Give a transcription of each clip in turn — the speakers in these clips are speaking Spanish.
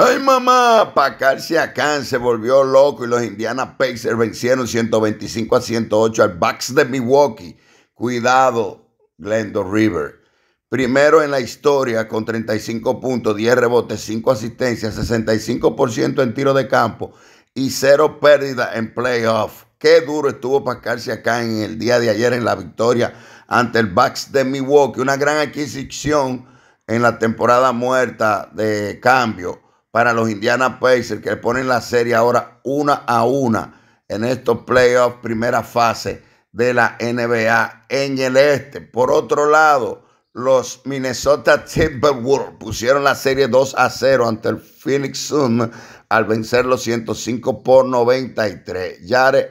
¡Ay, mamá! Pacarse acá, se volvió loco y los Indiana Pacers vencieron 125 a 108 al Bucks de Milwaukee. Cuidado, Glendo River. Primero en la historia con 35 puntos, 10 rebotes, 5 asistencias, 65% en tiro de campo y 0 pérdida en playoff. Qué duro estuvo Pacarse acá en el día de ayer en la victoria ante el Bucks de Milwaukee. Una gran adquisición en la temporada muerta de cambio para los Indiana Pacers, que ponen la serie ahora una a una en estos playoffs, primera fase de la NBA en el este. Por otro lado, los Minnesota Timberwolves pusieron la serie 2 a 0 ante el Phoenix Sun al vencer los 105 por 93. Jared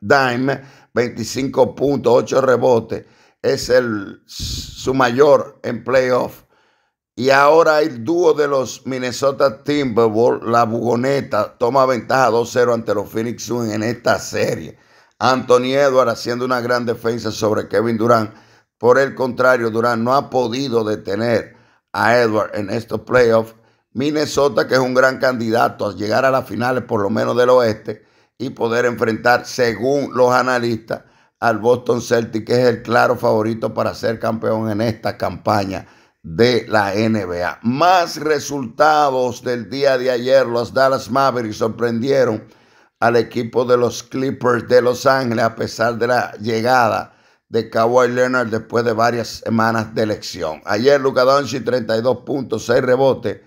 Dime, 25 puntos, 8 rebotes, es el, su mayor en playoffs. Y ahora el dúo de los Minnesota Timberwolves, la Bugoneta, toma ventaja 2-0 ante los Phoenix Suns en esta serie. Anthony Edwards haciendo una gran defensa sobre Kevin Durant. Por el contrario, Durant no ha podido detener a Edwards en estos playoffs. Minnesota, que es un gran candidato a llegar a las finales, por lo menos del oeste, y poder enfrentar, según los analistas, al Boston Celtic, que es el claro favorito para ser campeón en esta campaña de la NBA. Más resultados del día de ayer. Los Dallas Mavericks sorprendieron al equipo de los Clippers de Los Ángeles a pesar de la llegada de Kawhi Leonard después de varias semanas de elección. Ayer Luka Doncic 32 puntos, 6 rebotes,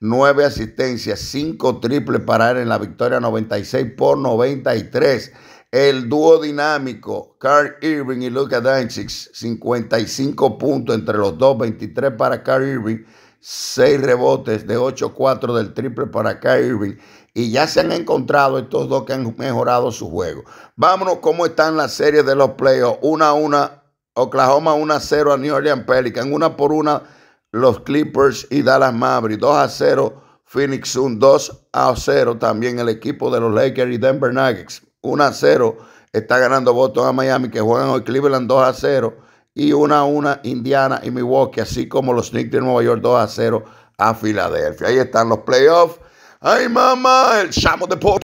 9 asistencias, 5 triples para él en la victoria 96 por 93. El dúo dinámico Carl Irving y Luka Doncic, 55 puntos entre los dos, 23 para Carl Irving, 6 rebotes de 8-4 del triple para Carl Irving. Y ya se han encontrado estos dos que han mejorado su juego. Vámonos cómo están las series de los playoffs. 1-1 Oklahoma 1 0 a New Orleans Pelican. Una por una, los Clippers y Dallas Mavericks. 2 0, Phoenix Suns. 2 0 también el equipo de los Lakers y Denver Nuggets. 1 a 0 está ganando Boston a Miami, que juegan hoy Cleveland 2 a 0 y 1 a 1 Indiana y Milwaukee, así como los Knicks de Nueva York 2 a 0 a Filadelfia. Ahí están los playoffs. ¡Ay, mamá! El chamo de